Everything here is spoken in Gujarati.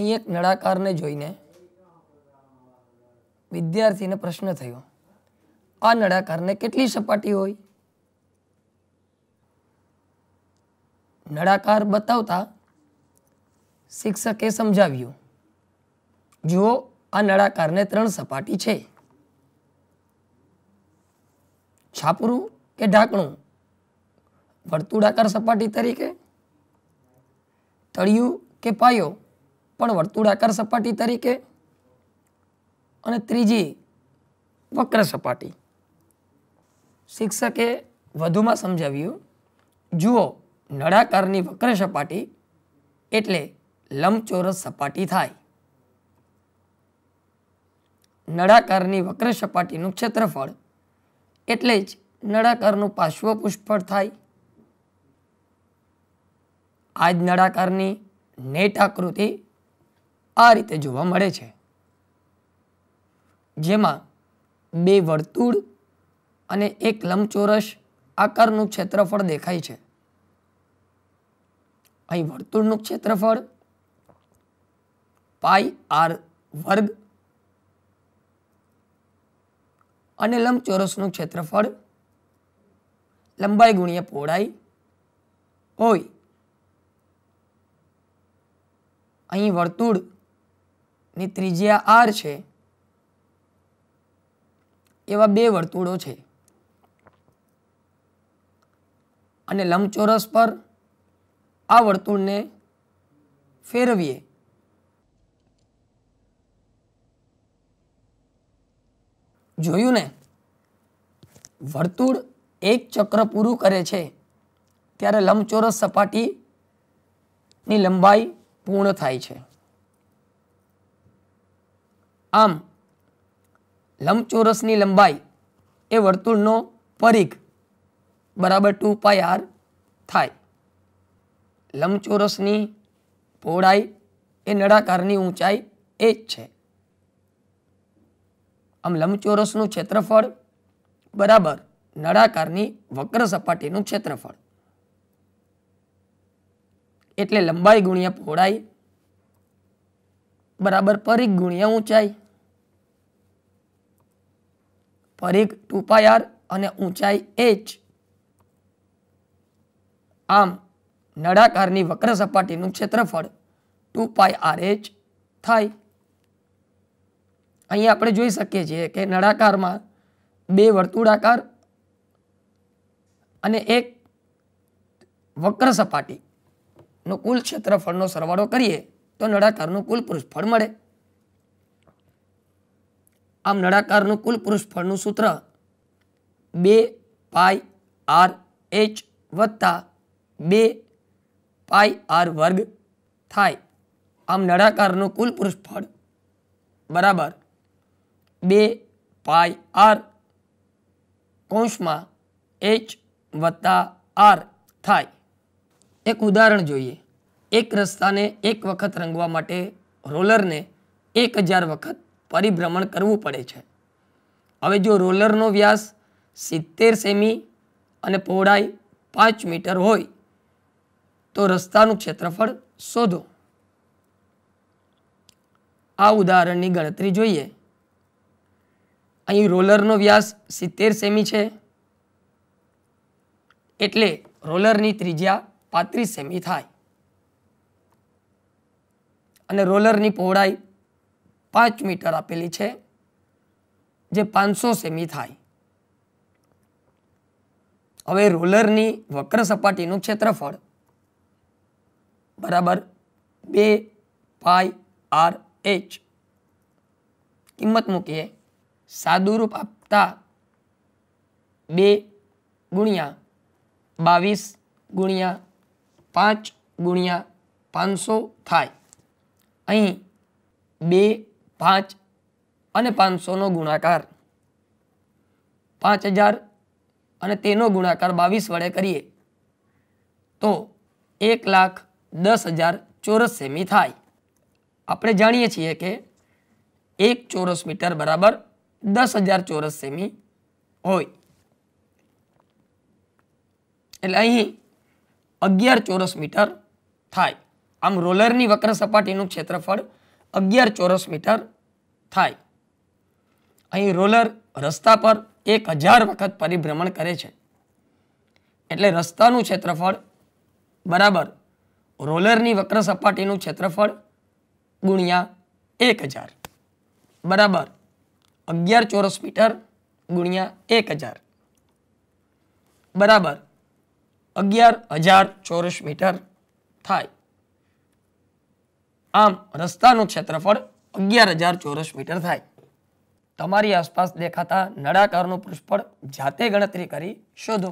અહીં એક નળાકારને જોઈને વિદ્યાર્થીને પ્રશ્ન થયો આ નળાકારને કેટલી સપાટી હોય નળાકાર બતાવતા શિક્ષકે સમજાવ્યું જુઓ આ નળાકારને ત્રણ સપાટી છે છાપરું કે ઢાંકણું વર્તુળાકાર સપાટી તરીકે તળિયું કે પાયો પણ વર્તુળાકાર સપાટી તરીકે અને ત્રીજી વક્ર સપાટી શિક્ષકે વધુમાં સમજાવ્યું જુઓ નળાકારની વક્ર સપાટી એટલે લંબચોરસ સપાટી થાય નળાકારની વક્ર સપાટીનું ક્ષેત્રફળ એટલે જ નળાકારનું પાર્શ્વ પુષ્ફળ થાય આજ નળાકારની નેટ આકૃતિ આ રીતે જોવા મળે છે જેમાં બે વર્તુળ અને એક લંબચોરસ આકારનું ક્ષેત્રફળ દેખાય છે અહીં વર્તુળનું ક્ષેત્રફળ પાઈ આર વર્ગ અને લંબચોરસનું ક્ષેત્રફળ લંબાઈ ગુણ્યા પહોળાઈ હોય અહીં વર્તુળ ની ત્રિજ્યા આર છે એવા બે વર્તુળો છે અને લંબચોરસ પર આ વર્તુળને ફેરવીએ જોયું ને વર્તુળ એક ચક્ર પૂરું કરે છે ત્યારે લંબચોરસ સપાટીની લંબાઈ પૂર્ણ થાય છે આમ લંબચોરસની લંબાઈ એ વર્તુળનો પરિઘ બરાબર ટુ પાય આર થાય લંબચોરસની પહોળાઈ એ નળાકારની ઊંચાઈ એ જ છે આમ લંબચોરસનું ક્ષેત્રફળ બરાબર નળાકારની વક્ર સપાટીનું ક્ષેત્રફળ એટલે લંબાઈ ગુણ્યા પહોળાઈ બરાબર પરિઘ ગુણ્યા ઊંચાઈ પરિઘ ટુ પાય આર અને ઊંચાઈ એચ આમ નળાકારની વક્ર સપાટીનું ક્ષેત્રફળ ટુ પાય આર એચ થાય અહીં આપણે જોઈ શકીએ છીએ કે નળાકારમાં બે વર્તુળાકાર અને એક વક્ર સપાટીનો કુલ ક્ષેત્રફળનો સરવાળો કરીએ તો નળાકારનું કુલ પુરુષફળ મળે આમ નળાકારનું કુલ પુરુષફળનું સૂત્ર બે પાય આર એચ વત્તા બે પાય આર વર્ગ થાય આમ નળાકારનું કુલ પુરુષફળ બરાબર બે પાય આર કૌંસમાં એચ વત્તા આર થાય એક ઉદાહરણ જોઈએ એક રસ્તાને એક વખત રંગવા માટે રોલરને એક હજાર વખત પરિભ્રમણ કરવું પડે છે હવે જો રોલરનો વ્યાસ સિત્તેર સેમી અને પહોળાઈ પાંચ મીટર હોય તો રસ્તાનું ક્ષેત્રફળ શોધો આ ઉદાહરણની ગણતરી જોઈએ અહીં રોલરનો વ્યાસ સિત્તેર સેમી છે એટલે રોલરની ત્રિજ્યા પાંત્રીસ સેમી થાય અને રોલરની પહોળાઈ પાંચ મીટર આપેલી છે જે પાંચસો સેમી થાય હવે રોલરની વક્ર સપાટીનું ક્ષેત્રફળ બરાબર બે પાય આર એચ કિંમત મૂકીએ સાદુરૂપ આપતા બે ગુણ્યા બાવીસ ગુણ્યા પાંચ ગુણ્યા પાંચસો થાય અહીં બે પાંચ અને પાંચસોનો ગુણાકાર પાંચ હજાર અને તેનો ગુણાકાર બાવીસ વડે કરીએ તો એક લાખ દસ હજાર ચોરસ સેમી થાય આપણે જાણીએ છીએ કે એક ચોરસ મીટર બરાબર દસ હજાર ચોરસ સેમી હોય એટલે અહીં અગિયાર ચોરસ મીટર થાય આમ રોલરની વક્ર સપાટીનું ક્ષેત્રફળ અગિયાર ચોરસ મીટર થાય અહીં રોલર રસ્તા પર એક હજાર વખત પરિભ્રમણ કરે છે એટલે રસ્તાનું ક્ષેત્રફળ બરાબર રોલરની વક્ર સપાટીનું ક્ષેત્રફળ ગુણ્યા એક હજાર બરાબર અગિયાર ચોરસ મીટર ગુણ્યા એક હજાર બરાબર અગિયાર હજાર ચોરસ મીટર થાય આમ રસ્તાનું ક્ષેત્રફળ અગિયાર હજાર ચોરસ મીટર થાય તમારી આસપાસ દેખાતા નળાકારનું પૃષ્ઠફળ જાતે ગણતરી કરી શોધો